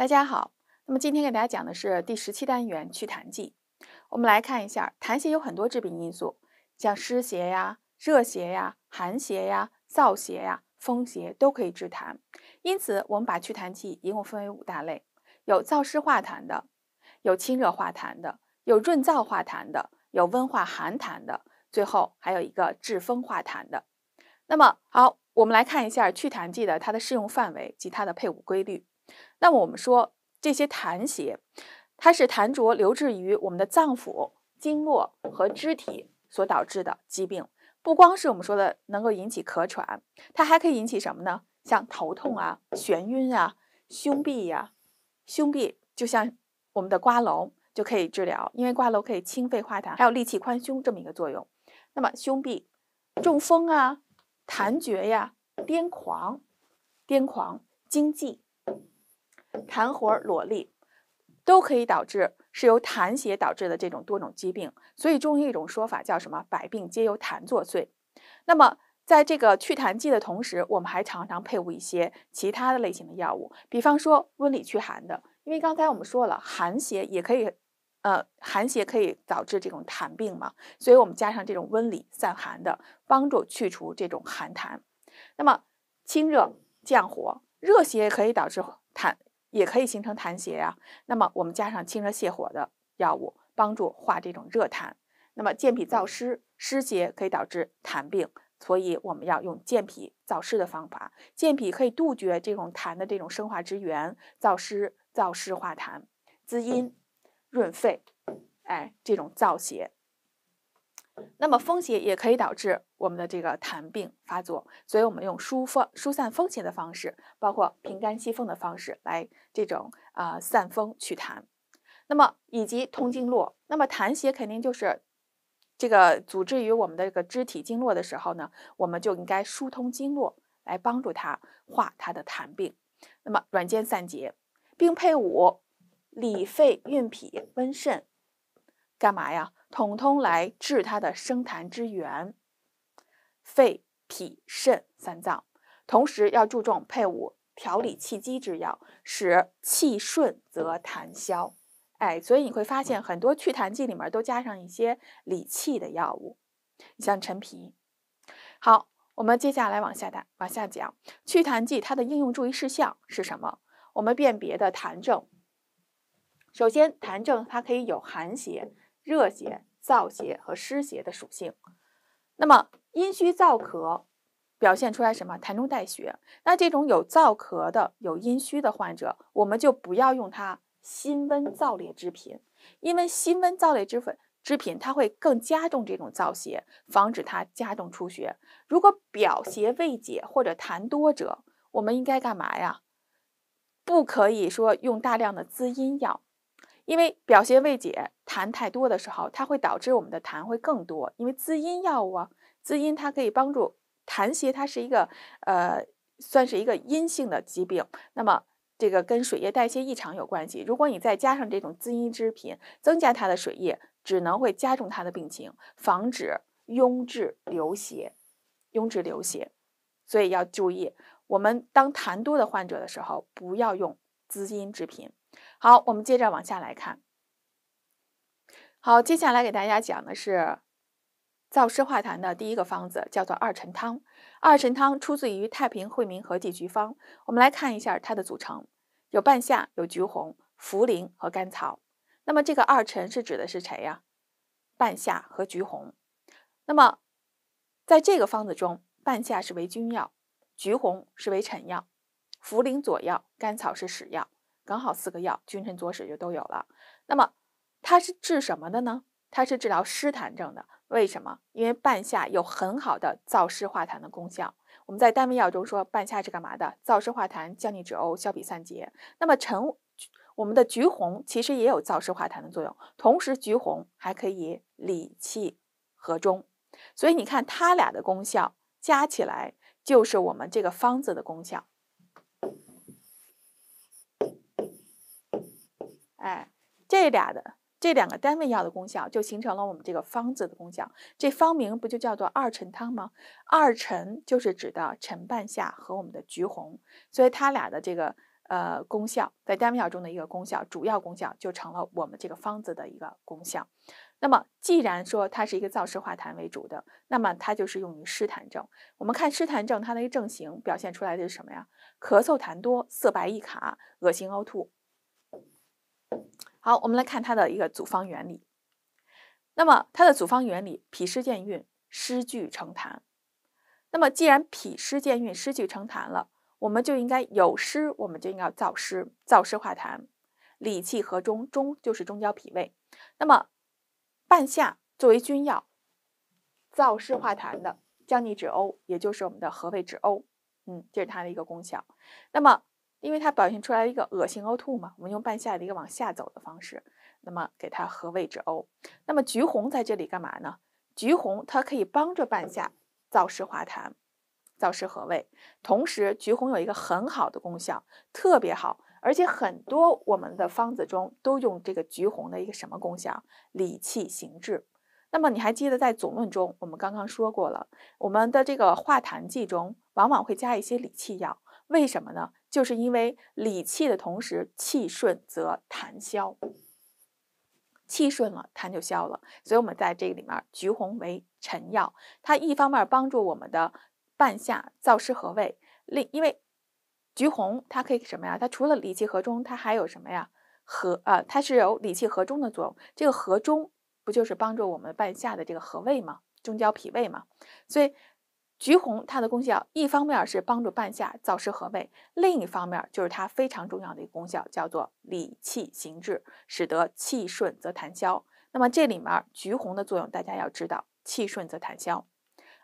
大家好，那么今天给大家讲的是第十七单元祛痰剂。我们来看一下，痰邪有很多致病因素，像湿邪呀、热邪呀、寒邪呀、燥邪呀、风邪都可以致痰。因此，我们把祛痰剂一共分为五大类：有燥湿化痰的，有清热化痰的，有润燥化痰的，有温化寒痰的，最后还有一个治风化痰的。那么，好，我们来看一下祛痰剂的它的适用范围及它的配伍规律。那么我们说这些痰邪，它是痰浊留滞于我们的脏腑、经络和肢体所导致的疾病，不光是我们说的能够引起咳喘，它还可以引起什么呢？像头痛啊、眩晕啊、胸痹呀、胸痹，就像我们的瓜蒌就可以治疗，因为瓜蒌可以清肺化痰，还有利气宽胸这么一个作用。那么胸痹、中风啊、痰厥呀、癫狂、癫狂、惊悸。痰火、裸痢都可以导致，是由痰邪导致的这种多种疾病。所以中医一种说法叫什么？百病皆由痰作祟。那么，在这个祛痰剂的同时，我们还常常配伍一些其他的类型的药物，比方说温里祛寒的，因为刚才我们说了，寒邪也可以，呃，寒邪可以导致这种痰病嘛，所以我们加上这种温里散寒的，帮助去除这种寒痰。那么清热降火，热邪也可以导致痰。也可以形成痰邪呀，那么我们加上清热泻火的药物，帮助化这种热痰。那么健脾燥湿，湿邪可以导致痰病，所以我们要用健脾燥湿的方法。健脾可以杜绝这种痰的这种生化之源，燥湿燥湿化痰，滋阴润肺，哎，这种燥邪。那么风邪也可以导致我们的这个痰病发作，所以我们用疏风疏散风邪的方式，包括平肝息风的方式来这种啊散风祛痰，那么以及通经络。那么痰邪肯定就是这个阻滞于我们的这个肢体经络的时候呢，我们就应该疏通经络来帮助它化它的痰病，那么软坚散结，并配伍理肺、运脾、温肾，干嘛呀？统通来治它的生痰之源，肺、脾、肾三脏，同时要注重配伍调理气机之药，使气顺则痰消。哎，所以你会发现很多祛痰剂里面都加上一些理气的药物，像陈皮。好，我们接下来往下谈，往下讲祛痰剂它的应用注意事项是什么？我们辨别的痰症，首先痰症它可以有寒邪。热邪、燥邪和湿邪的属性。那么阴虚燥咳表现出来什么？痰中带血。那这种有燥咳的、有阴虚的患者，我们就不要用它辛温燥烈之品，因为辛温燥烈之粉之品，它会更加重这种燥邪，防止它加重出血。如果表邪未解或者痰多者，我们应该干嘛呀？不可以说用大量的滋阴药。因为表邪未解，痰太多的时候，它会导致我们的痰会更多。因为滋阴药物啊，滋阴它可以帮助痰邪，它是一个呃，算是一个阴性的疾病。那么这个跟水液代谢异常有关系。如果你再加上这种滋阴之品，增加它的水液，只能会加重它的病情，防止壅滞流血，壅滞流血。所以要注意，我们当痰多的患者的时候，不要用滋阴之品。好，我们接着往下来看。好，接下来给大家讲的是燥湿化痰的第一个方子，叫做二陈汤。二陈汤出自于《太平惠民和剂局方》，我们来看一下它的组成：有半夏、有橘红、茯苓和甘草。那么这个二陈是指的是谁呀？半夏和橘红。那么在这个方子中，半夏是为君药，橘红是为臣药，茯苓佐药，甘草是使药。刚好四个药，君臣佐使就都有了。那么它是治什么的呢？它是治疗湿痰症的。为什么？因为半夏有很好的燥湿化痰的功效。我们在单位药中说，半夏是干嘛的？燥湿化痰、降逆止呕、消痞散结。那么陈我们的橘红其实也有燥湿化痰的作用，同时橘红还可以理气和中。所以你看，它俩的功效加起来就是我们这个方子的功效。哎，这俩的这两个单位药的功效，就形成了我们这个方子的功效。这方名不就叫做二陈汤吗？二陈就是指的陈半夏和我们的橘红，所以它俩的这个呃功效，在单位药中的一个功效，主要功效就成了我们这个方子的一个功效。那么，既然说它是一个燥湿化痰为主的，那么它就是用于湿痰症。我们看湿痰症，它的一个症型表现出来的是什么呀？咳嗽痰多，色白易卡，恶心呕吐。好，我们来看它的一个组方原理。那么，它的组方原理，脾湿健运，湿聚成痰。那么，既然脾湿健运，湿聚成痰了，我们就应该有湿，我们就应该燥湿，燥湿化痰，理气和中，中就是中焦脾胃。那么，半夏作为君药，燥湿化痰的，降逆止呕，也就是我们的和胃止呕。嗯，这是它的一个功效。那么，因为它表现出来一个恶心呕吐嘛，我们用半夏的一个往下走的方式，那么给它和胃止呕。那么橘红在这里干嘛呢？橘红它可以帮着半夏燥湿化痰、燥湿和胃。同时，橘红有一个很好的功效，特别好，而且很多我们的方子中都用这个橘红的一个什么功效？理气行滞。那么你还记得在总论中我们刚刚说过了，我们的这个化痰剂中往往会加一些理气药。为什么呢？就是因为理气的同时，气顺则痰消。气顺了，痰就消了。所以，我们在这个里面，橘红为臣药，它一方面帮助我们的半夏燥湿和胃，另因为橘红它可以什么呀？它除了理气和中，它还有什么呀？和啊，它是有理气和中的作用。这个和中不就是帮助我们半夏的这个和胃吗？中焦脾胃嘛，所以。橘红它的功效，一方面是帮助半夏燥湿和胃，另一方面就是它非常重要的一个功效，叫做理气行滞，使得气顺则痰消。那么这里面橘红的作用，大家要知道气顺则痰消。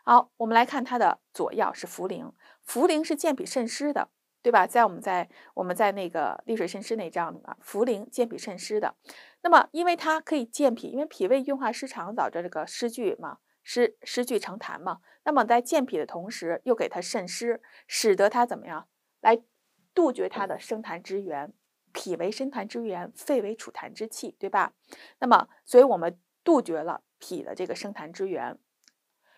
好，我们来看它的佐药是茯苓，茯苓是健脾渗湿的，对吧？在我们在我们在那个利水渗湿那章里面，茯苓健脾渗湿的。那么因为它可以健脾，因为脾胃运化失常导致这个湿聚嘛。湿湿聚成痰嘛，那么在健脾的同时，又给它渗湿，使得它怎么样来杜绝它的生痰之源？脾为生痰之源，肺为储痰之器，对吧？那么，所以我们杜绝了脾的这个生痰之源。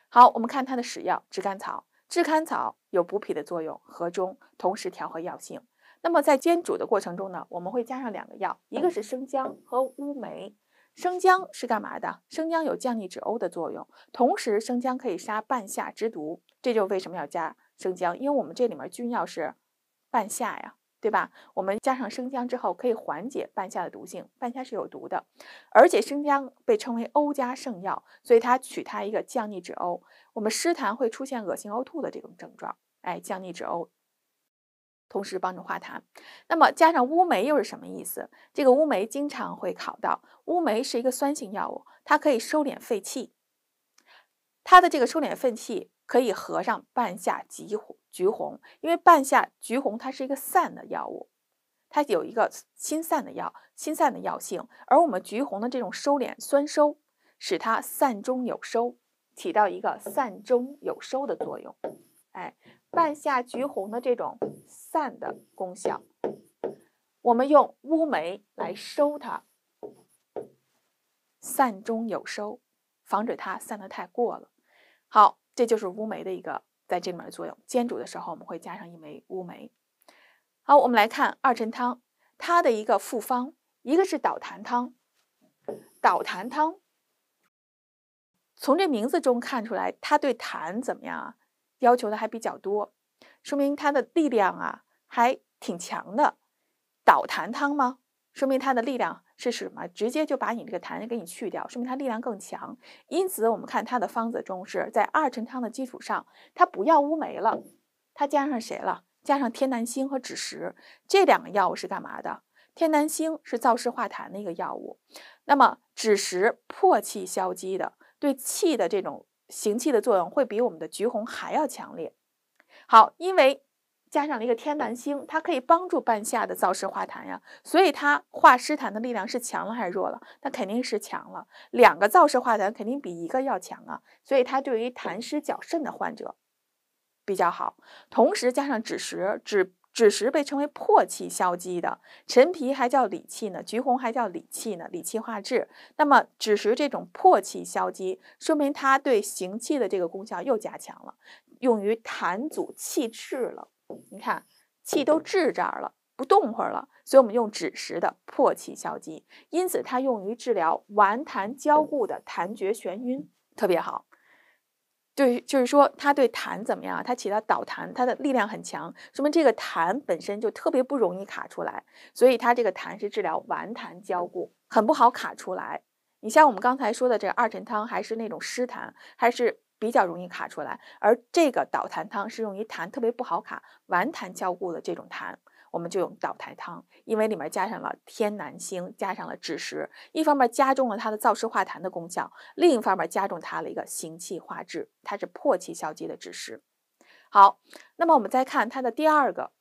好，我们看它的使药炙甘草，炙甘草有补脾的作用，和中，同时调和药性。那么在煎煮的过程中呢，我们会加上两个药，一个是生姜和乌梅。生姜是干嘛的？生姜有降逆止呕的作用，同时生姜可以杀半夏之毒，这就是为什么要加生姜，因为我们这里面君药是半夏呀，对吧？我们加上生姜之后，可以缓解半夏的毒性。半夏是有毒的，而且生姜被称为欧加圣药，所以它取它一个降逆止呕。我们湿痰会出现恶心呕吐的这种症状，哎，降逆止呕。同时帮助化痰，那么加上乌梅又是什么意思？这个乌梅经常会考到，乌梅是一个酸性药物，它可以收敛肺气。它的这个收敛肺气可以合上半夏、橘橘红，因为半夏、橘红它是一个散的药物，它有一个辛散的药，辛散的药性，而我们橘红的这种收敛酸收，使它散中有收，起到一个散中有收的作用。哎，半夏橘红的这种散的功效，我们用乌梅来收它，散中有收，防止它散的太过了。好，这就是乌梅的一个在这里面的作用。煎煮的时候我们会加上一枚乌梅。好，我们来看二陈汤它的一个复方，一个是导痰汤。导痰汤从这名字中看出来，它对痰怎么样啊？要求的还比较多，说明它的力量啊还挺强的。导痰汤吗？说明它的力量是什么？直接就把你这个痰给你去掉，说明它力量更强。因此，我们看它的方子中是在二陈汤的基础上，它不要乌梅了，它加上谁了？加上天南星和枳实这两个药物是干嘛的？天南星是燥湿化痰的一个药物，那么枳实破气消积的，对气的这种。行气的作用会比我们的橘红还要强烈。好，因为加上了一个天南星，它可以帮助半夏的燥湿化痰呀，所以它化湿痰的力量是强了还是弱了？那肯定是强了。两个燥湿化痰肯定比一个要强啊，所以它对于痰湿较盛的患者比较好。同时加上枳实、枳。枳实被称为破气消积的，陈皮还叫理气呢，橘红还叫理气呢，理气化滞。那么枳实这种破气消积，说明它对行气的这个功效又加强了，用于痰阻气滞了。你看，气都滞这儿了，不动会儿了，所以我们用枳实的破气消积，因此它用于治疗顽痰交固的痰厥眩晕，特别好。就是就是说，它对痰怎么样？它起到导痰，它的力量很强，说明这个痰本身就特别不容易卡出来。所以它这个痰是治疗顽痰胶固，很不好卡出来。你像我们刚才说的这二陈汤，还是那种湿痰，还是比较容易卡出来。而这个导痰汤是用于痰特别不好卡、顽痰胶固的这种痰。我们就用导痰汤，因为里面加上了天南星，加上了枳实，一方面加重了它的燥湿化痰的功效，另一方面加重它的一个行气化滞，它是破气消积的枳实。好，那么我们再看它的第二个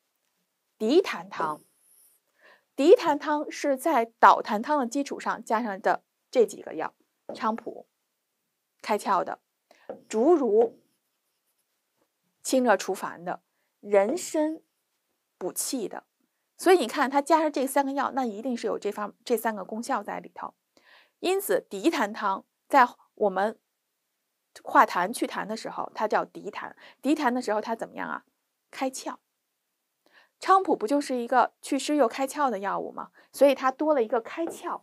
涤痰汤。涤痰汤是在导痰汤的基础上加上的这几个药：菖蒲、开窍的，竹茹、清热除烦的，人参。补气的，所以你看它加上这三个药，那一定是有这方这三个功效在里头。因此涤痰汤在我们化痰祛痰的时候，它叫涤痰。涤痰的时候它怎么样啊？开窍。菖蒲不就是一个祛湿又开窍的药物吗？所以它多了一个开窍。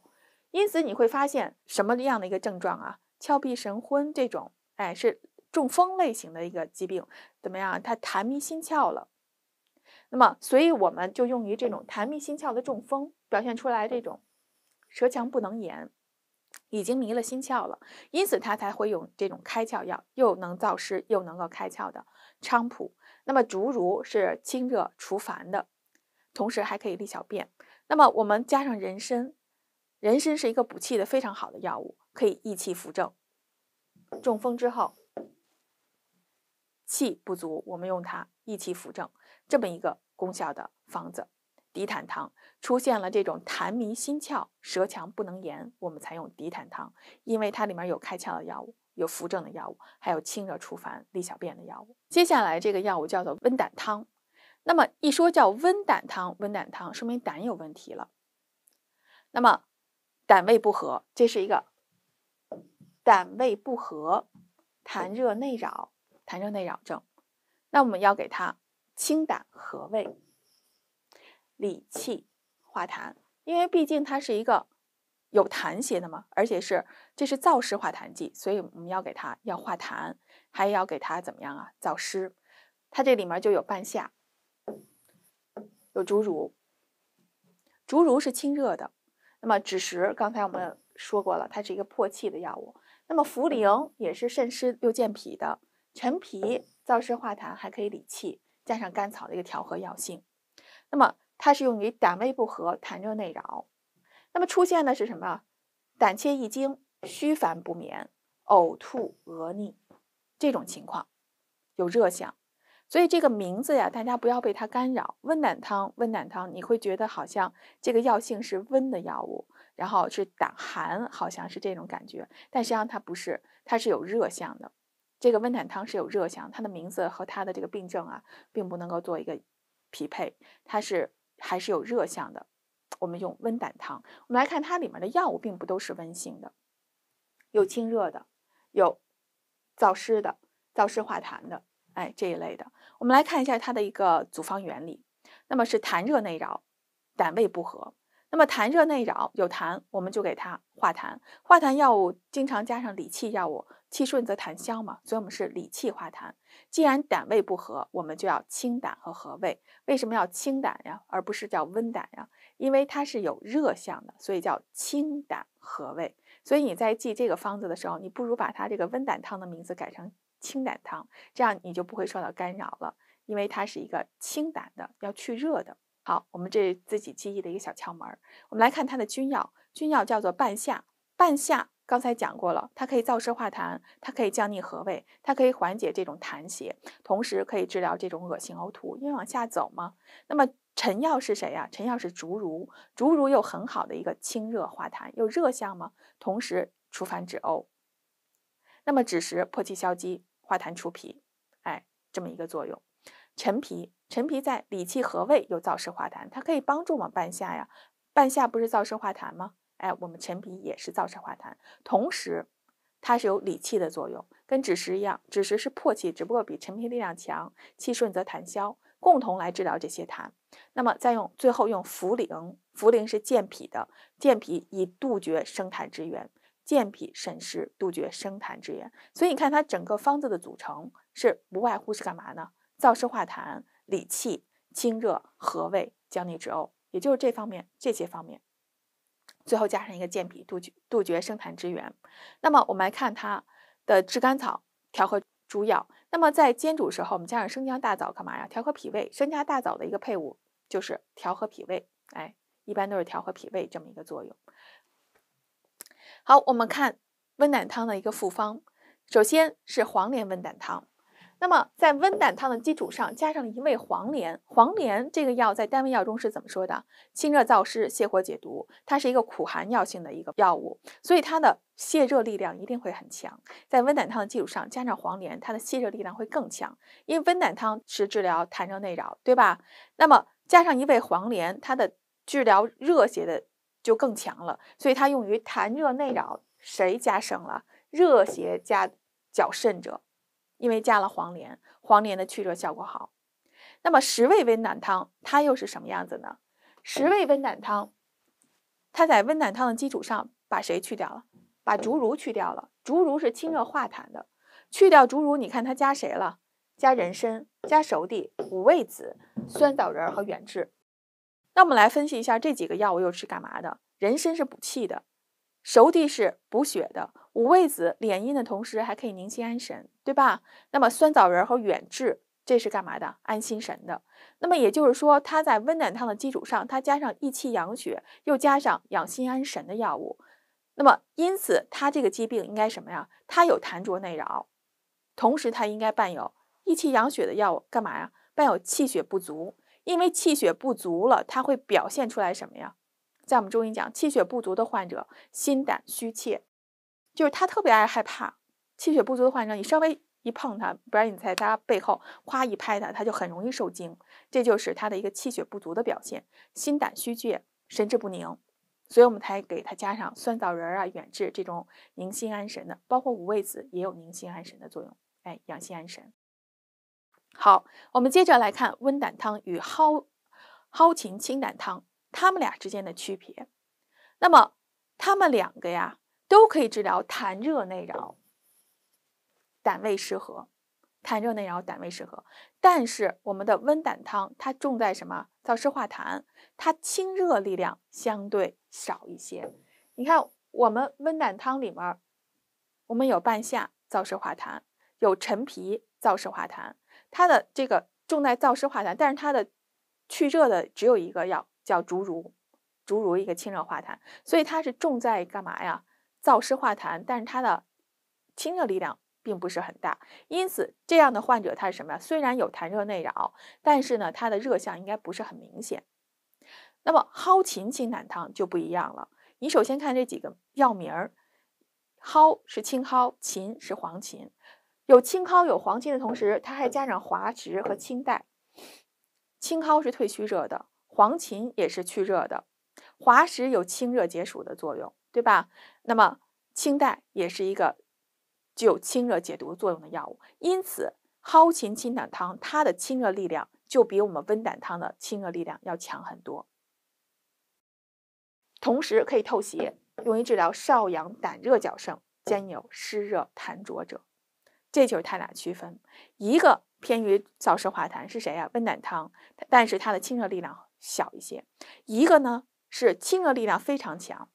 因此你会发现什么样的一个症状啊？窍闭神昏这种，哎，是中风类型的一个疾病，怎么样？它痰迷心窍了。那么，所以我们就用于这种痰迷心窍的中风，表现出来这种舌强不能言，已经迷了心窍了，因此他才会用这种开窍药，又能燥湿又能够开窍的菖蒲。那么竹茹是清热除烦的，同时还可以利小便。那么我们加上人参，人参是一个补气的非常好的药物，可以益气扶正。中风之后气不足，我们用它益气扶正，这么一个。功效的方子，涤痰汤出现了这种痰迷心窍、舌强不能言，我们才用涤痰汤，因为它里面有开窍的药物、有扶正的药物，还有清热除烦、利小便的药物。接下来这个药物叫做温胆汤，那么一说叫温胆汤，温胆汤说明胆有问题了，那么胆胃不和，这是一个胆胃不和、痰热内扰、痰热内扰症，那我们要给它清胆和胃，理气化痰，因为毕竟它是一个有痰邪的嘛，而且是这是燥湿化痰剂，所以我们要给它要化痰，还要给它怎么样啊？燥湿，它这里面就有半夏，有竹茹，竹茹是清热的，那么枳实刚才我们说过了，它是一个破气的药物，那么茯苓也是渗湿又健脾的，陈皮燥湿化痰，还可以理气。加上甘草的一个调和药性，那么它是用于胆胃不和、痰热内扰，那么出现的是什么？胆怯易惊、虚烦不眠、呕吐、呃逆这种情况，有热象。所以这个名字呀，大家不要被它干扰。温胆汤，温胆汤，你会觉得好像这个药性是温的药物，然后是胆寒，好像是这种感觉，但实际上它不是，它是有热象的。这个温胆汤是有热象，它的名字和它的这个病症啊，并不能够做一个匹配，它是还是有热象的，我们用温胆汤。我们来看它里面的药物，并不都是温性的，有清热的，有燥湿的，燥湿化痰的，哎这一类的。我们来看一下它的一个组方原理，那么是痰热内扰，胆胃不和。那么痰热内扰有痰，我们就给它化痰，化痰药物经常加上理气药物。气顺则痰消嘛，所以我们是理气化痰。既然胆胃不和，我们就要清胆和和胃。为什么要清胆呀，而不是叫温胆呀？因为它是有热象的，所以叫清胆和胃。所以你在记这个方子的时候，你不如把它这个温胆汤的名字改成清胆汤，这样你就不会受到干扰了。因为它是一个清胆的，要去热的。好，我们这自己记忆的一个小窍门儿。我们来看它的君药，君药叫做半夏，半夏。刚才讲过了，它可以燥湿化痰，它可以降逆和胃，它可以缓解这种痰邪，同时可以治疗这种恶心呕吐。因为往下走嘛，那么陈药是谁呀？陈药是竹茹，竹茹有很好的一个清热化痰，有热象吗？同时除烦止呕。那么枳实破气消积，化痰除痞，哎，这么一个作用。陈皮，陈皮在理气和胃又燥湿化痰，它可以帮助我们半夏呀，半夏不是燥湿化痰吗？哎，我们陈皮也是燥湿化痰，同时它是有理气的作用，跟枳实一样，枳实是破气，只不过比陈皮力量强。气顺则痰消，共同来治疗这些痰。那么再用最后用茯苓，茯苓是健脾的，健脾以杜绝生痰之源，健脾渗湿，杜绝生痰之源。所以你看它整个方子的组成是不外乎是干嘛呢？燥湿化痰、理气、清热、和胃、降逆止呕，也就是这方面这些方面。最后加上一个健脾，杜绝杜绝生痰之源。那么我们来看它的炙甘草调和诸药。那么在煎煮时候，我们加上生姜、大枣干嘛呀？调和脾胃。生姜、大枣的一个配伍就是调和脾胃，哎，一般都是调和脾胃这么一个作用。好，我们看温胆汤的一个复方，首先是黄连温胆汤。那么，在温胆汤的基础上加上一味黄连，黄连这个药在单位药中是怎么说的？清热燥湿，泻火解毒，它是一个苦寒药性的一个药物，所以它的泻热力量一定会很强。在温胆汤的基础上加上黄连，它的泻热力量会更强。因为温胆汤是治疗痰热内扰，对吧？那么加上一味黄连，它的治疗热邪的就更强了。所以它用于痰热内扰，谁加生了？热邪加较甚者。因为加了黄连，黄连的去热效果好。那么十味温胆汤它又是什么样子呢？十味温胆汤，它在温胆汤的基础上把谁去掉了？把竹茹去掉了。竹茹是清热化痰的，去掉竹茹，你看它加谁了？加人参、加熟地、五味子、酸枣仁和远志。那我们来分析一下这几个药物又是干嘛的？人参是补气的，熟地是补血的。五味子敛阴的同时，还可以宁心安神，对吧？那么酸枣仁和远志，这是干嘛的？安心神的。那么也就是说，它在温胆汤的基础上，它加上益气养血，又加上养心安神的药物。那么因此，它这个疾病应该什么呀？它有痰浊内扰，同时它应该伴有益气养血的药物干嘛呀？伴有气血不足。因为气血不足了，它会表现出来什么呀？在我们中医讲，气血不足的患者，心胆虚怯。就是他特别爱害怕，气血不足的患者，你稍微一碰他，不然你在他背后夸一拍他，他就很容易受惊，这就是他的一个气血不足的表现，心胆虚怯，神志不宁，所以我们才给他加上酸枣仁啊远志这种宁心安神的，包括五味子也有宁心安神的作用，哎，养心安神。好，我们接着来看温胆汤与蒿蒿芩清胆汤，它们俩之间的区别。那么它们两个呀。都可以治疗痰热内扰、胆胃失和，痰热内扰、胆胃失和。但是我们的温胆汤它重在什么？燥湿化痰，它清热力量相对少一些。你看，我们温胆汤里面，我们有半夏燥湿化痰，有陈皮燥湿化痰，它的这个重在燥湿化痰，但是它的去热的只有一个药叫竹茹，竹茹一个清热化痰，所以它是重在干嘛呀？燥湿化痰，但是它的清热力量并不是很大，因此这样的患者他是什么？呀？虽然有痰热内扰，但是呢，他的热象应该不是很明显。那么蒿芩清胆汤就不一样了。你首先看这几个药名儿，蒿是青蒿，芩是黄芩，有青蒿有黄芩的同时，它还加上滑石和青黛。青蒿是退虚热的，黄芩也是去热的，滑石有清热解暑的作用。对吧？那么清代也是一个具有清热解毒作用的药物，因此蒿芩清胆汤它的清热力量就比我们温胆汤的清热力量要强很多。同时可以透邪，用于治疗少阳胆热较盛兼有湿热痰浊者。这就是它俩区分：一个偏于燥湿化痰是谁呀？温胆汤，但是它的清热力量小一些；一个呢是清热力量非常强。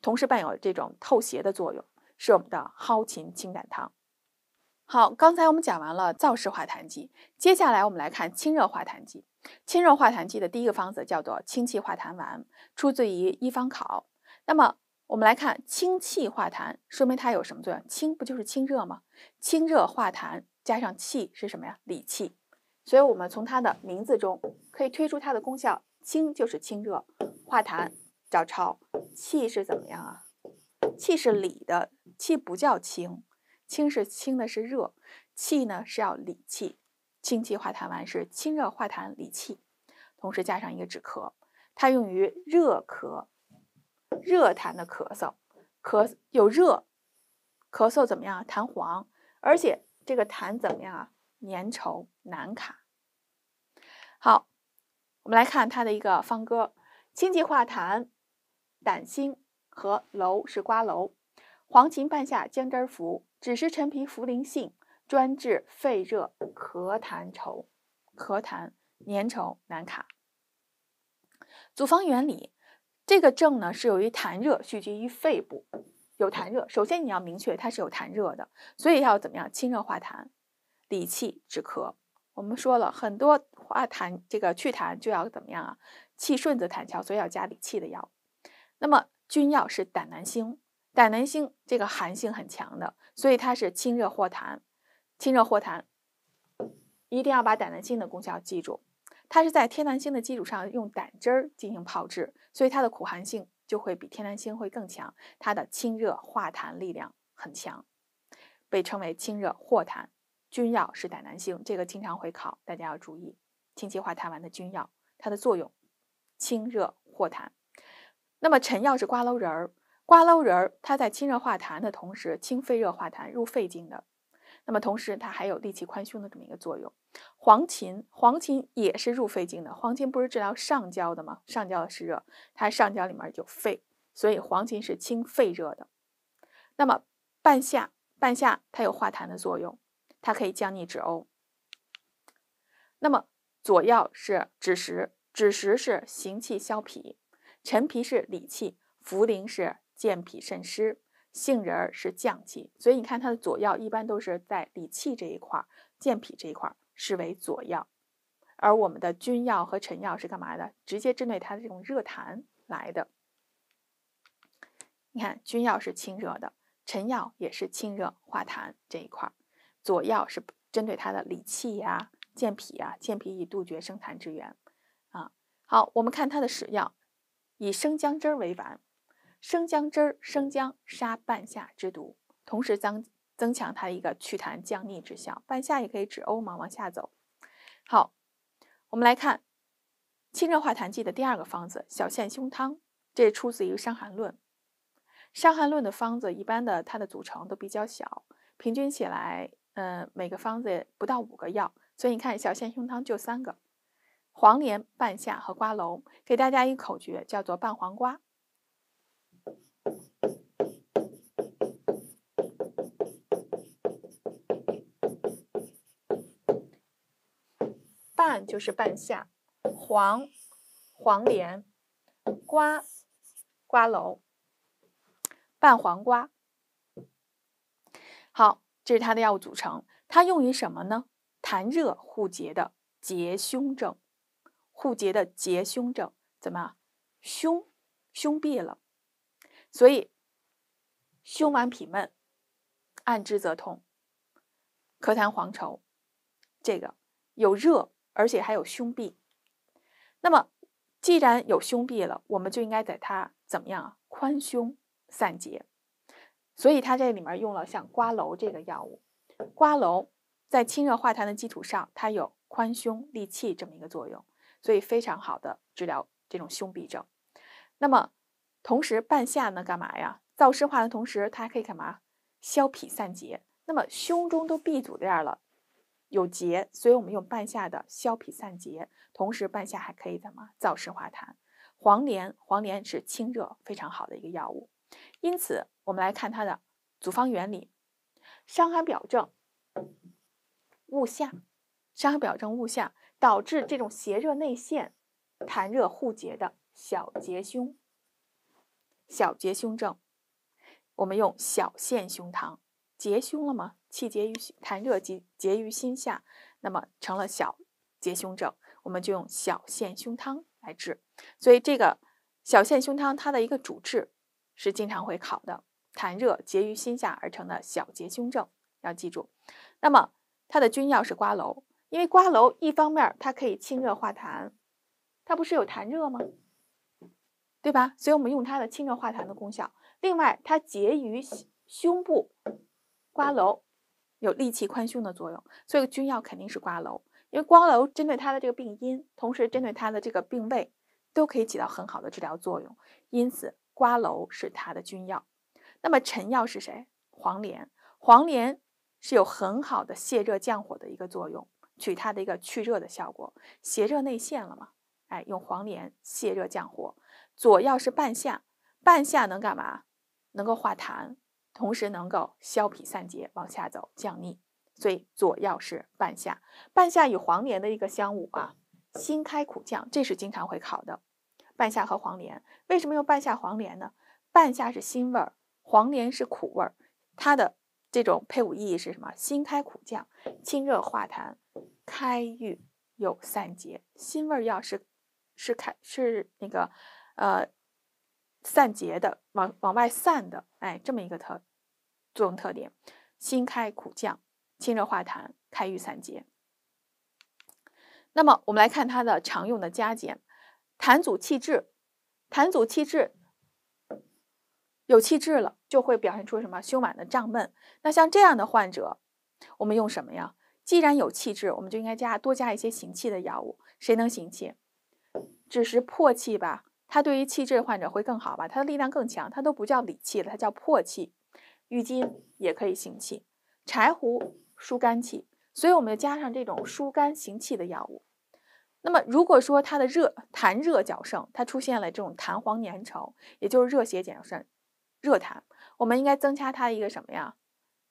同时伴有这种透邪的作用，是我们的蒿芩清胆汤。好，刚才我们讲完了燥湿化痰剂，接下来我们来看清热化痰剂。清热化痰剂的第一个方子叫做清气化痰丸，出自于《一方考》。那么我们来看清气化痰，说明它有什么作用？清不就是清热吗？清热化痰加上气是什么呀？理气。所以我们从它的名字中可以推出它的功效：清就是清热化痰。叫“抄气”是怎么样啊？气是理的，气不叫清，清是清的，是热气呢是要理气。清气化痰丸是清热化痰理气，同时加上一个止咳，它用于热咳、热痰的咳嗽，咳有热，咳嗽怎么样？痰黄，而且这个痰怎么样啊？粘稠难卡。好，我们来看它的一个方歌：清气化痰。胆星和蒌是瓜蒌，黄芩、半夏、姜汁儿、枳实、陈皮、茯苓、杏，专治肺热咳痰稠，咳痰粘稠难卡。组方原理，这个症呢是由于痰热蓄积于肺部，有痰热，首先你要明确它是有痰热的，所以要怎么样清热化痰、理气止咳。我们说了很多化痰，这个祛痰就要怎么样啊？气顺则痰消，所以要加理气的药。那么君药是胆南星，胆南星这个寒性很强的，所以它是清热化痰。清热化痰，一定要把胆南星的功效记住。它是在天南星的基础上用胆汁儿进行炮制，所以它的苦寒性就会比天南星会更强，它的清热化痰力量很强，被称为清热化痰君药是胆南星，这个经常会考，大家要注意清气化痰丸的君药，它的作用清热化痰。那么陈药是瓜蒌仁儿，瓜蒌仁儿它在清热化痰的同时清肺热化痰入肺经的，那么同时它还有利气宽胸的这么一个作用。黄芩黄芩也是入肺经的，黄芩不是治疗上焦的吗？上焦的湿热，它上焦里面有肺，所以黄芩是清肺热的。那么半夏半夏它有化痰的作用，它可以降逆止呕。那么佐药是枳实，枳实是行气消痞。陈皮是理气，茯苓是健脾渗湿，杏仁儿是降气，所以你看它的佐药一般都是在理气这一块、健脾这一块是为佐药，而我们的君药和臣药是干嘛的？直接针对它的这种热痰来的。你看君药是清热的，臣药也是清热化痰这一块，佐药是针对它的理气呀、健脾啊、健脾以杜绝生痰之源啊。好，我们看它的使药。以生姜汁儿为丸，生姜汁儿生姜杀半夏之毒，同时增增强它的一个祛痰降逆之效。半夏也可以止呕嘛，往下走。好，我们来看清热化痰剂的第二个方子小陷胸汤，这出自于《伤寒论》。《伤寒论》的方子一般的它的组成都比较小，平均起来，呃，每个方子不到五个药，所以你看小陷胸汤就三个。黄连、半夏和瓜蒌，给大家一个口诀，叫做“半黄瓜”。半就是半夏，黄黄连，瓜瓜蒌，半黄瓜。好，这是它的药物组成，它用于什么呢？痰热互结的结胸症。互结的结胸症，怎么胸胸闭了？所以胸脘痞闷，按之则痛，咳痰黄稠，这个有热，而且还有胸痹。那么既然有胸痹了，我们就应该在它怎么样啊？宽胸散结。所以它这里面用了像瓜蒌这个药物，瓜蒌在清热化痰的基础上，它有宽胸利气这么一个作用。所以非常好的治疗这种胸痹症。那么，同时半夏呢，干嘛呀？燥湿化的同时，它还可以干嘛？消痞散结。那么胸中都闭阻这样了，有结，所以我们用半夏的消痞散结。同时，半夏还可以怎么燥湿化痰。黄连，黄连是清热非常好的一个药物。因此，我们来看它的组方原理：伤寒表证，物下；伤寒表证，物下。导致这种邪热内陷、痰热互结的小结胸、小结胸症，我们用小陷胸汤。结胸了吗？气结于痰热结结于心下，那么成了小结胸症，我们就用小陷胸汤来治。所以这个小陷胸汤它的一个主治是经常会考的，痰热结于心下而成的小结胸症，要记住。那么它的君药是瓜蒌。因为瓜蒌一方面它可以清热化痰，它不是有痰热吗？对吧？所以我们用它的清热化痰的功效。另外，它结于胸部，瓜蒌有利气宽胸的作用，所以君药肯定是瓜蒌。因为瓜蒌针对它的这个病因，同时针对它的这个病位，都可以起到很好的治疗作用。因此，瓜蒌是它的君药。那么臣药是谁？黄连。黄连是有很好的泻热降火的一个作用。取它的一个去热的效果，邪热内陷了嘛？哎，用黄连泻热降火。左药是半夏，半夏能干嘛？能够化痰，同时能够消痞散结，往下走降逆。所以左药是半夏，半夏与黄连的一个相伍啊，辛开苦降，这是经常会考的。半夏和黄连为什么用半夏黄连呢？半夏是辛味儿，黄连是苦味儿，它的。这种配伍意义是什么？辛开苦降，清热化痰，开郁又散结。辛味药是是开是那个呃散结的，往往外散的，哎，这么一个特作用特点。辛开苦降，清热化痰，开郁散结。那么我们来看它的常用的加减，痰阻气滞，痰阻气滞有气滞了。就会表现出什么胸满的胀闷？那像这样的患者，我们用什么呀？既然有气滞，我们就应该加多加一些行气的药物。谁能行气？只是破气吧？它对于气滞患者会更好吧？它的力量更强，它都不叫理气了，它叫破气。郁金也可以行气，柴胡疏肝气，所以我们要加上这种疏肝行气的药物。那么，如果说它的热痰热较盛，它出现了这种痰黄粘稠，也就是热邪减盛、热痰。我们应该增加它的一个什么呀？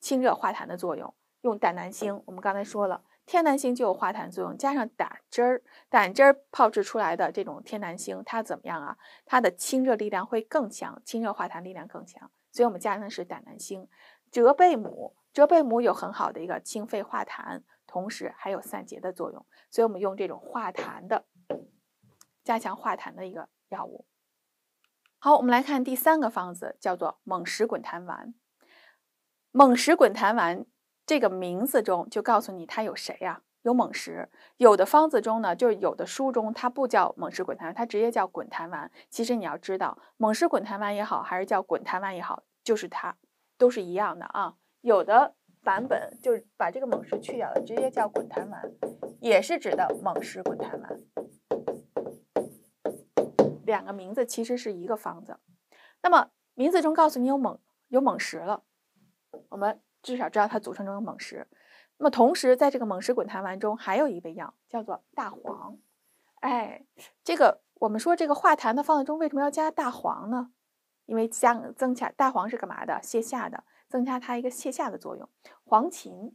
清热化痰的作用，用胆南星。我们刚才说了，天南星就有化痰作用，加上胆汁儿，胆汁儿泡制出来的这种天南星，它怎么样啊？它的清热力量会更强，清热化痰力量更强。所以我们加上的是胆南星、浙贝母。浙贝母有很好的一个清肺化痰，同时还有散结的作用。所以我们用这种化痰的，加强化痰的一个药物。好，我们来看第三个方子，叫做猛石滚痰丸。猛石滚痰丸这个名字中就告诉你它有谁呀？有猛石。有的方子中呢，就是有的书中它不叫猛石滚痰，它直接叫滚痰丸。其实你要知道，猛石滚痰丸也好，还是叫滚痰丸也好，就是它都是一样的啊。有的版本就把这个猛石去掉了，直接叫滚痰丸，也是指的猛石滚痰丸。两个名字其实是一个方子，那么名字中告诉你有锰有锰石了，我们至少知道它组成中有锰石。那么同时在这个锰石滚痰丸中还有一味药叫做大黄，哎，这个我们说这个化痰的方子中为什么要加大黄呢？因为加增加大黄是干嘛的？泻下的，增加它一个泻下的作用。黄芩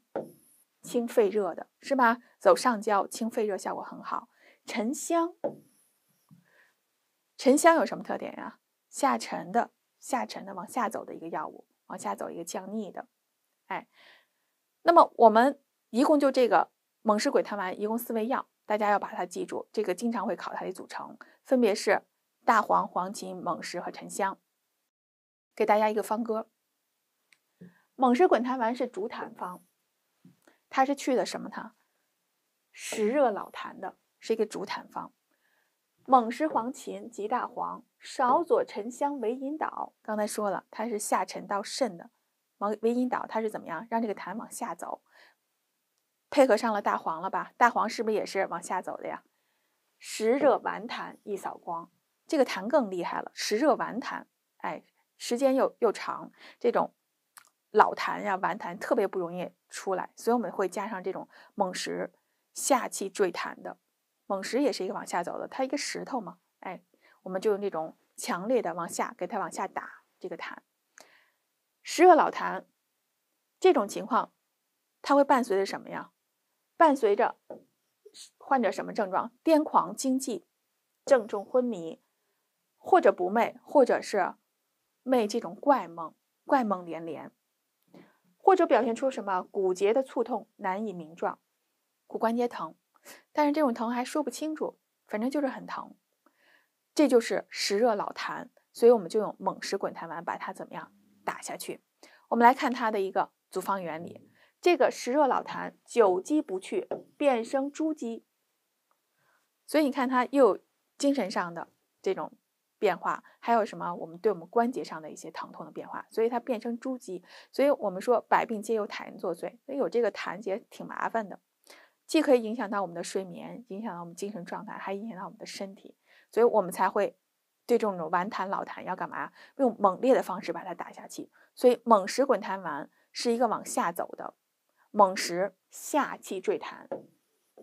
清肺热的是吧？走上焦，清肺热效果很好。沉香。沉香有什么特点呀？下沉的，下沉的，往下走的一个药物，往下走一个降逆的，哎。那么我们一共就这个蒙氏滚痰丸，一共四味药，大家要把它记住。这个经常会考它的组成，分别是大黄、黄芩、蒙石和沉香。给大家一个方歌：蒙氏滚痰丸是主痰方，它是去的什么？它实热老痰的，是一个主痰方。猛食黄芩及大黄，少佐沉香为引导。刚才说了，它是下沉到肾的，往为引导，它是怎么样？让这个痰往下走，配合上了大黄了吧？大黄是不是也是往下走的呀？实热顽痰一扫光，这个痰更厉害了。实热顽痰，哎，时间又又长，这种老痰呀、顽痰特别不容易出来，所以我们会加上这种猛食下气坠痰的。猛石也是一个往下走的，它一个石头嘛，哎，我们就用这种强烈的往下给它往下打这个痰。十个老痰，这种情况，它会伴随着什么呀？伴随着患者什么症状？癫狂、惊悸、症状昏迷，或者不寐，或者是寐这种怪梦，怪梦连连，或者表现出什么骨节的促痛，难以名状，骨关节疼。但是这种疼还说不清楚，反正就是很疼，这就是实热老痰，所以我们就用猛石滚痰丸把它怎么样打下去。我们来看它的一个组方原理，这个实热老痰久积不去，变生诸积，所以你看它又有精神上的这种变化，还有什么我们对我们关节上的一些疼痛的变化，所以它变成诸积，所以我们说百病皆由痰作祟，所以有这个痰结挺麻烦的。既可以影响到我们的睡眠，影响到我们精神状态，还影响到我们的身体，所以我们才会对这种顽痰老痰要干嘛？用猛烈的方式把它打下去。所以猛食滚痰丸是一个往下走的，猛食下气坠痰，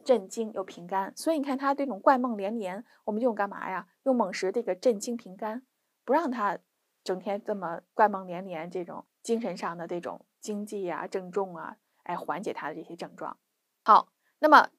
镇惊又平肝。所以你看它这种怪梦连连，我们用干嘛呀？用猛食这个镇惊平肝，不让他整天这么怪梦连连，这种精神上的这种经济啊、症状啊，来缓解他的这些症状。好。那么，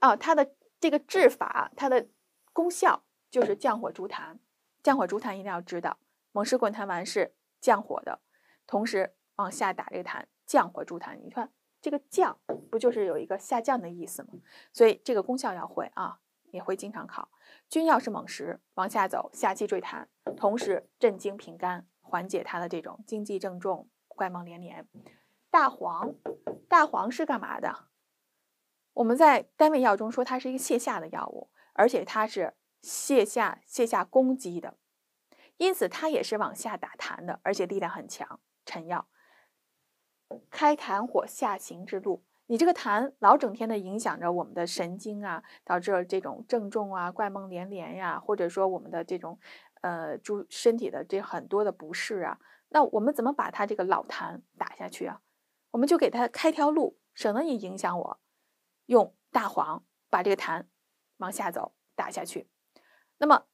啊，它的这个治法，它的功效就是降火逐痰。降火逐痰一定要知道，蒙石滚痰丸是降火的，同时往下打这个痰，降火逐痰。你看这个降，不就是有一个下降的意思吗？所以这个功效要会啊，也会经常考。君药是蒙石，往下走，下气坠痰，同时镇惊平肝，缓解他的这种经济症状，怪梦连连。大黄，大黄是干嘛的？我们在单位药中说它是一个泻下的药物，而且它是泻下、泻下攻击的，因此它也是往下打痰的，而且力量很强。沉药开痰火下行之路，你这个痰老整天的影响着我们的神经啊，导致这种症重啊、怪梦连连呀，或者说我们的这种呃就身体的这很多的不适啊，那我们怎么把它这个老痰打下去啊？我们就给它开条路，省得你影响我。用大黄把这个痰往下走打下去，那么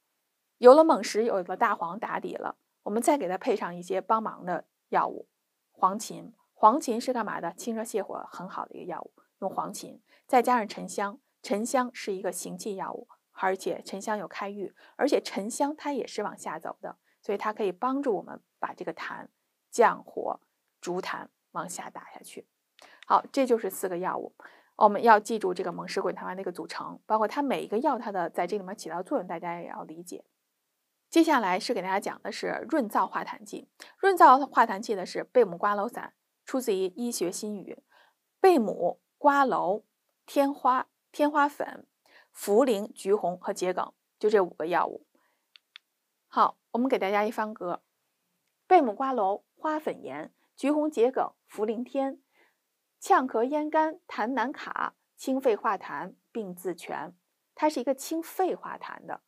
有了猛石，有了大黄打底了，我们再给它配上一些帮忙的药物，黄芩。黄芩是干嘛的？清热泻火很好的一个药物，用黄芩，再加上沉香。沉香是一个行气药物，而且沉香有开郁，而且沉香它也是往下走的，所以它可以帮助我们把这个痰降火、逐痰往下打下去。好，这就是四个药物。我们要记住这个蒙氏滚痰丸的一个组成，包括它每一个药它的在这里面起到作用，大家也要理解。接下来是给大家讲的是润燥化痰剂，润燥化痰剂的是贝母瓜蒌散，出自于《医学新语》，贝母、瓜蒌、天花、天花粉、茯苓、橘红和桔梗，就这五个药物。好，我们给大家一方歌：贝母瓜蒌花粉炎，橘红桔梗茯苓天。呛咳咽干痰难卡，清肺化痰病自全。它是一个清肺化痰的，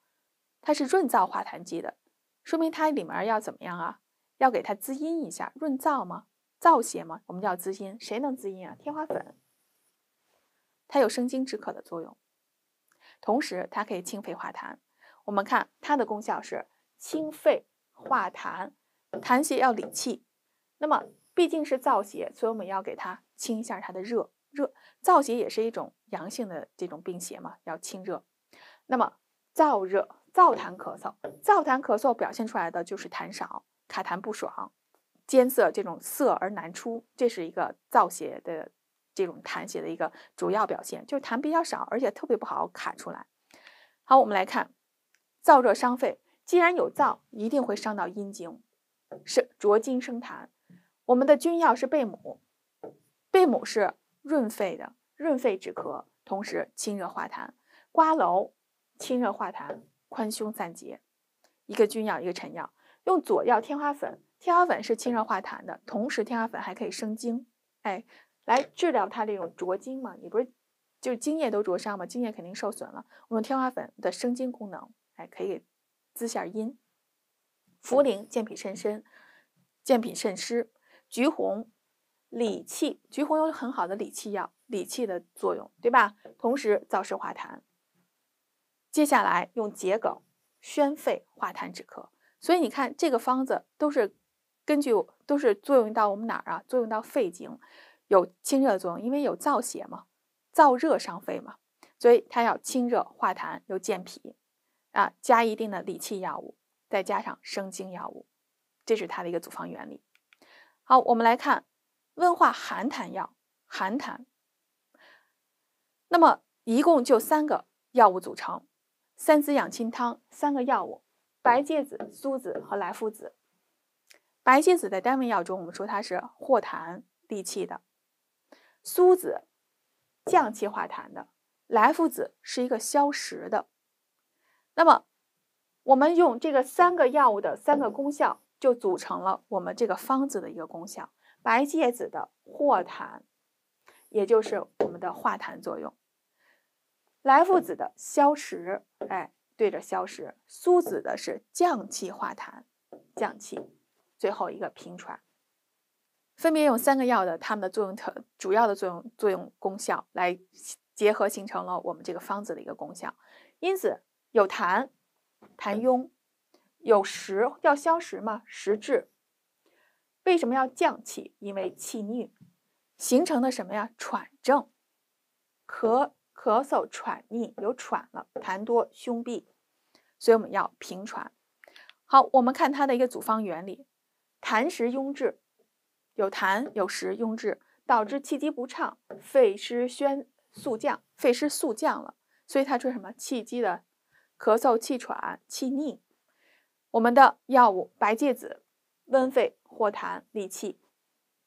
它是润燥化痰剂的，说明它里面要怎么样啊？要给它滋阴一下，润燥吗？燥邪吗？我们叫滋阴，谁能滋阴啊？天花粉。它有生津止渴的作用，同时它可以清肺化痰。我们看它的功效是清肺化痰，痰邪要理气。那么毕竟是燥邪，所以我们要给它。清一下它的热热，燥邪也是一种阳性的这种病邪嘛，要清热。那么燥热、燥痰咳嗽、燥痰咳嗽表现出来的就是痰少、卡痰不爽、尖涩，这种涩而难出，这是一个燥邪的这种痰邪的一个主要表现，就是痰比较少，而且特别不好卡出来。好，我们来看燥热伤肺，既然有燥，一定会伤到阴经，是浊金生痰。我们的君药是贝母。贝母是润肺的，润肺止咳，同时清热化痰；瓜蒌清热化痰，宽胸散结。一个君药，一个臣药。用佐药天花粉，天花粉是清热化痰的，同时天花粉还可以生津，哎，来治疗它这种灼津嘛？你不是就津精液都灼伤嘛，精液肯定受损了。我们天花粉的生津功能，哎，可以滋下阴。茯苓健脾渗身，健脾渗湿。橘红。理气，橘红有很好的理气药、理气的作用，对吧？同时燥湿化痰。接下来用桔梗宣肺化痰止咳。所以你看这个方子都是根据，都是作用到我们哪儿啊？作用到肺经，有清热作用，因为有燥邪嘛，燥热伤肺嘛，所以它要清热化痰又健脾啊，加一定的理气药物，再加上生津药物，这是它的一个组方原理。好，我们来看。温化寒痰药，寒痰，那么一共就三个药物组成，三子养清汤三个药物，白芥子、苏子和莱菔子。白芥子在单位药中，我们说它是化痰利气的；苏子降气化痰的；莱菔子是一个消食的。那么，我们用这个三个药物的三个功效，就组成了我们这个方子的一个功效。白芥子的化痰，也就是我们的化痰作用。莱菔子的消食，哎，对着消食。苏子的是降气化痰，降气。最后一个平喘。分别用三个药的它们的作用特主要的作用作用功效来结合，形成了我们这个方子的一个功效。因此有痰，痰壅；有实要消食嘛，实质为什么要降气？因为气逆形成的什么呀？喘症，咳、咳嗽、喘逆有喘了，痰多、胸痹，所以我们要平喘。好，我们看它的一个组方原理：痰湿壅滞，有痰有湿壅滞，导致气机不畅，肺湿宣速降，肺湿速降了，所以它说什么？气机的咳嗽、气喘、气逆。我们的药物白芥子温肺。或痰利气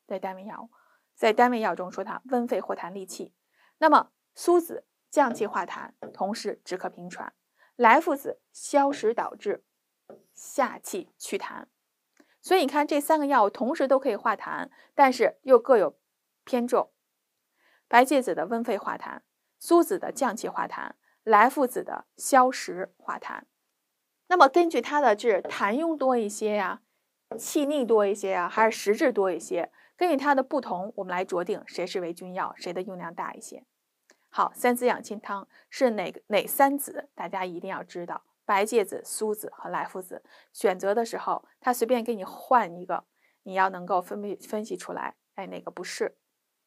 在单位药物，在单位药中说它温肺化痰利气。那么苏子降气化痰，同时止咳平喘；来菔子消食导滞，下气祛痰。所以你看这三个药物同时都可以化痰，但是又各有偏重：白芥子的温肺化痰，苏子的降气化痰，来菔子的消食化痰。那么根据它的治痰用多一些呀。气逆多一些呀，还是实质多一些？根据它的不同，我们来酌定谁是为君药，谁的用量大一些。好，三子养亲汤是哪个哪三子？大家一定要知道，白芥子、苏子和莱菔子。选择的时候，他随便给你换一个，你要能够分辨分析出来，哎，哪个不是？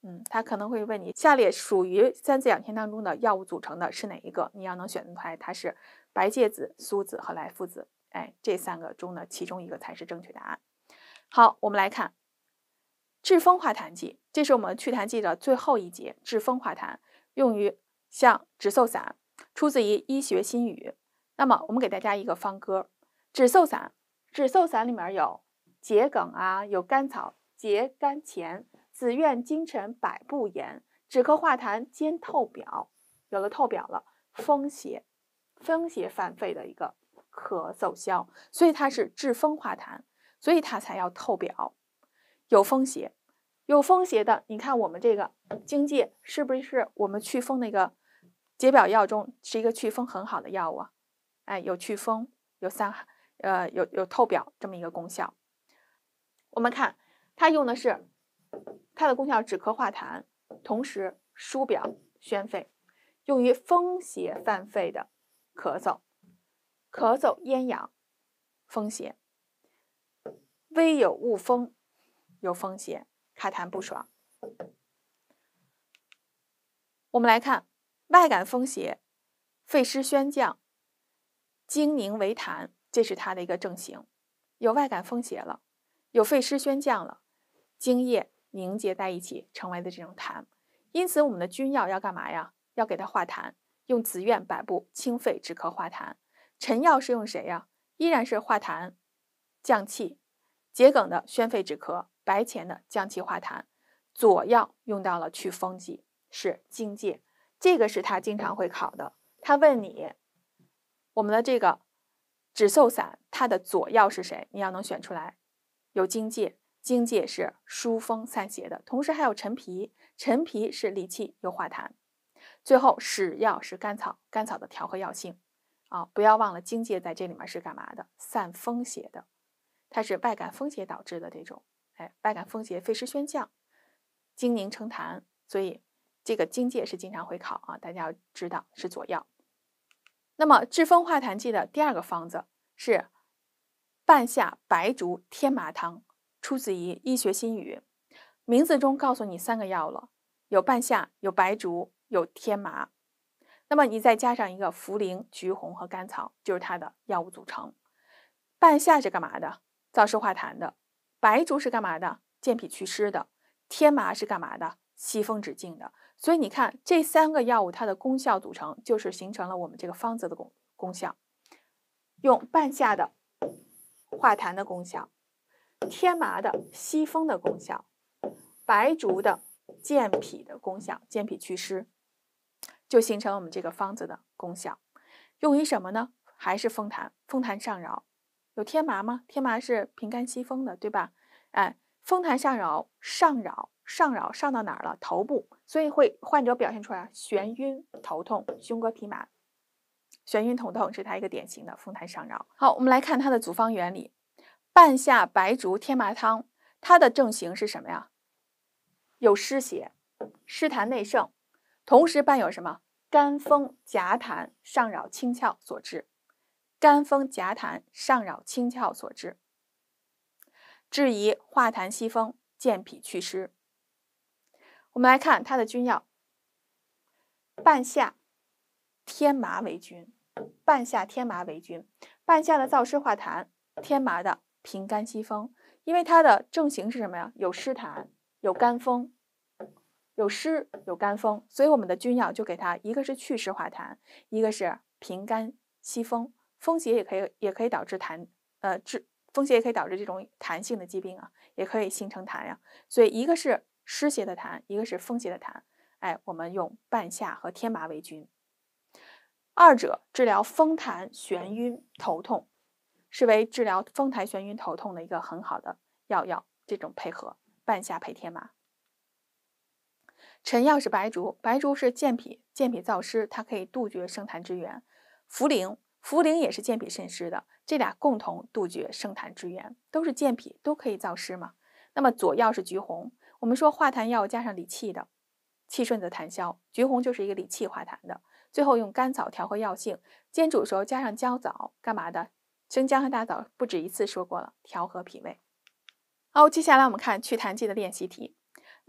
嗯，他可能会问你，下列属于三子养亲当中的药物组成的是哪一个？你要能选出来，它是白芥子、苏子和莱菔子。哎，这三个中的其中一个才是正确答案。好，我们来看治风化痰剂，这是我们祛痰剂的最后一节治风化痰，用于像止嗽散，出自于《医学新语》。那么，我们给大家一个方歌：止嗽散，止嗽散里面有桔梗啊，有甘草、桔甘钱、紫苑金陈、百步盐，止咳化痰兼透表。有了透表了，风邪，风邪犯肺的一个。可奏消，所以它是治风化痰，所以它才要透表。有风邪，有风邪的，你看我们这个荆芥是不是我们祛风那个解表药中是一个祛风很好的药物啊？哎，有祛风，有散，呃，有有透表这么一个功效。我们看它用的是它的功效，止咳化痰，同时疏表宣肺，用于风邪犯肺的咳嗽。咳走咽痒，风邪微有误风，有风邪，咳痰不爽。我们来看外感风邪，肺湿宣降，精凝为痰，这是它的一个症型。有外感风邪了，有肺湿宣降了，精液凝结在一起，成为的这种痰。因此，我们的君药要干嘛呀？要给它化痰，用紫苑、百部，清肺止咳化痰。臣药是用谁呀？依然是化痰降气，桔梗的宣肺止咳，白前的降气化痰。佐药用到了祛风剂，是荆芥，这个是他经常会考的。他问你，我们的这个止嗽散，它的佐药是谁？你要能选出来，有荆芥，荆芥是疏风散邪的，同时还有陈皮，陈皮是理气又化痰。最后使药是甘草，甘草的调和药性。啊，不要忘了，荆芥在这里面是干嘛的？散风邪的，它是外感风邪导致的这种，哎，外感风邪肺湿宣降，精凝成痰，所以这个荆芥是经常会考啊，大家要知道是佐药。那么治风化痰剂的第二个方子是半夏白术天麻汤，出自于《医学新语》，名字中告诉你三个药了，有半夏，有白术，有天麻。那么你再加上一个茯苓、橘红和甘草，就是它的药物组成。半夏是干嘛的？燥湿化痰的。白术是干嘛的？健脾祛湿的。天麻是干嘛的？息风止痉的。所以你看这三个药物，它的功效组成，就是形成了我们这个方子的功功效。用半夏的化痰的功效，天麻的息风的功效，白术的健脾的功效，健脾祛湿。就形成我们这个方子的功效，用于什么呢？还是风痰，风痰上扰。有天麻吗？天麻是平肝息风的，对吧？哎，风痰上扰，上扰，上扰，上到哪儿了？头部，所以会患者表现出来眩晕、头痛、胸膈痞满。眩晕头痛是它一个典型的风痰上扰。好，我们来看它的组方原理：半夏白术天麻汤，它的症型是什么呀？有湿邪，湿痰内盛。同时伴有什么肝风夹痰上扰清窍所致，肝风夹痰上扰清窍所致，治宜化痰息风，健脾祛湿。我们来看它的君药，半夏、天麻为君。半夏、天麻为君。半夏的燥湿化痰，天麻的平肝息风。因为它的症型是什么呀？有湿痰，有肝风。有湿有干风，所以我们的君药就给它一个是祛湿化痰，一个是平肝息风。风邪也可以，也可以导致痰，呃，治风邪也可以导致这种痰性的疾病啊，也可以形成痰呀。所以一个是湿邪的痰，一个是风邪的痰。哎，我们用半夏和天麻为君，二者治疗风痰眩晕头痛，是为治疗风痰眩晕头痛的一个很好的药药。这种配合，半夏配天麻。陈药是白术，白术是健脾、健脾燥湿，它可以杜绝生痰之源。茯苓，茯苓也是健脾渗湿的，这俩共同杜绝生痰之源，都是健脾，都可以燥湿嘛。那么佐药是橘红，我们说化痰药加上理气的，气顺则痰消，橘红就是一个理气化痰的。最后用甘草调和药性，煎煮时候加上焦枣，干嘛的？生姜和大枣不止一次说过了，调和脾胃。好，接下来我们看祛痰剂的练习题。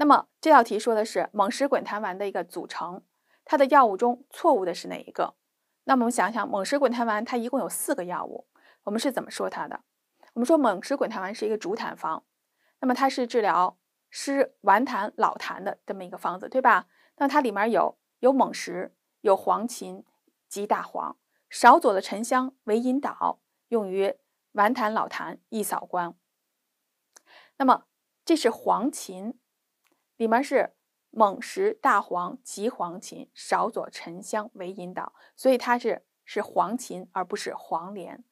那么这道题说的是蒙石滚痰丸的一个组成，它的药物中错误的是哪一个？那么我们想想，蒙石滚痰丸它一共有四个药物，我们是怎么说它的？我们说蒙石滚痰丸是一个主痰方，那么它是治疗湿顽痰、老痰的这么一个方子，对吧？那它里面有有蒙石、有黄芩及大黄，少佐的沉香为引导，用于顽痰老痰一扫光。那么这是黄芩。里面是蒙石、大黄、及黄芩、少佐沉香为引导，所以它是是黄芩而不是黄连，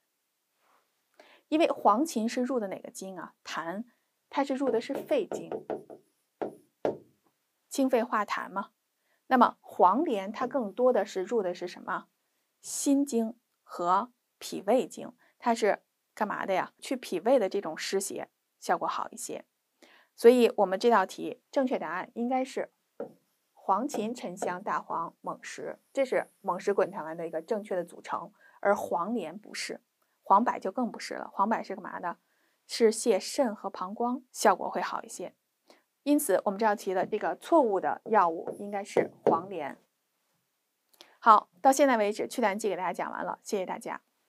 因为黄芩是入的哪个经啊？痰，它是入的是肺经，清肺化痰嘛。那么黄连它更多的是入的是什么？心经和脾胃经，它是干嘛的呀？去脾胃的这种湿邪效果好一些。所以，我们这道题正确答案应该是黄芩、沉香、大黄、蒙石，这是蒙石滚痰丸的一个正确的组成，而黄连不是，黄柏就更不是了。黄柏是干嘛的？是泻肾和膀胱，效果会好一些。因此，我们这道题的这个错误的药物应该是黄连。好，到现在为止，祛痰剂给大家讲完了，谢谢大家。